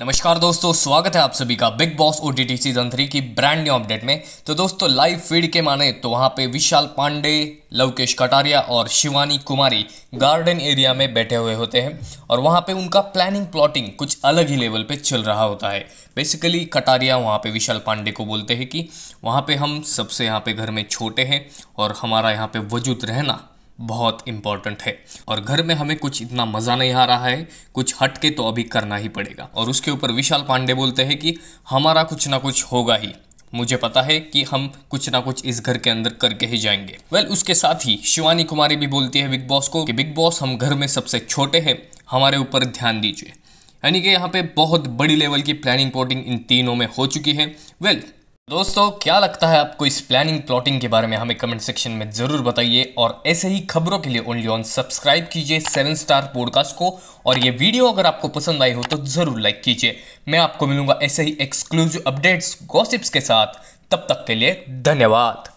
नमस्कार दोस्तों स्वागत है आप सभी का Bigg Boss O T season three की ब्रांड न्यू अपडेट में तो दोस्तों लाइव फीड के माने तो वहां पे विशाल पांडे लवकेश कटारिया और शिवानी कुमारी गार्डन एरिया में बैठे हुए होते हैं और वहां पे उनका प्लानिंग प्लॉटिंग कुछ अलग ही लेवल पे चल रहा होता है बेसिकली कटारिया वहां पे विशाल पांडे को बोलते हैं कि वहां पे हम सबसे यहाँ पे घर में छोटे हैं और हमारा यहाँ पे वजूद रहना बहुत इंपॉर्टेंट है और घर में हमें कुछ इतना मज़ा नहीं आ रहा है कुछ हटके तो अभी करना ही पड़ेगा और उसके ऊपर विशाल पांडे बोलते हैं कि हमारा कुछ ना कुछ होगा ही मुझे पता है कि हम कुछ ना कुछ इस घर के अंदर करके ही जाएंगे वेल well, उसके साथ ही शिवानी कुमारी भी बोलती है बिग बॉस को कि बिग बॉस हम घर में सबसे छोटे हैं हमारे ऊपर ध्यान दीजिए यानी कि यहाँ पे बहुत बड़ी लेवल की प्लानिंग पोटिंग इन तीनों में हो चुकी है वेल well, दोस्तों क्या लगता है आपको इस प्लानिंग प्लॉटिंग के बारे में हमें कमेंट सेक्शन में ज़रूर बताइए और ऐसे ही खबरों के लिए ओनली ऑन सब्सक्राइब कीजिए सेवन स्टार पॉडकास्ट को और ये वीडियो अगर आपको पसंद आई हो तो ज़रूर लाइक कीजिए मैं आपको मिलूंगा ऐसे ही एक्सक्लूसिव अपडेट्स गॉसिप्स के साथ तब तक के लिए धन्यवाद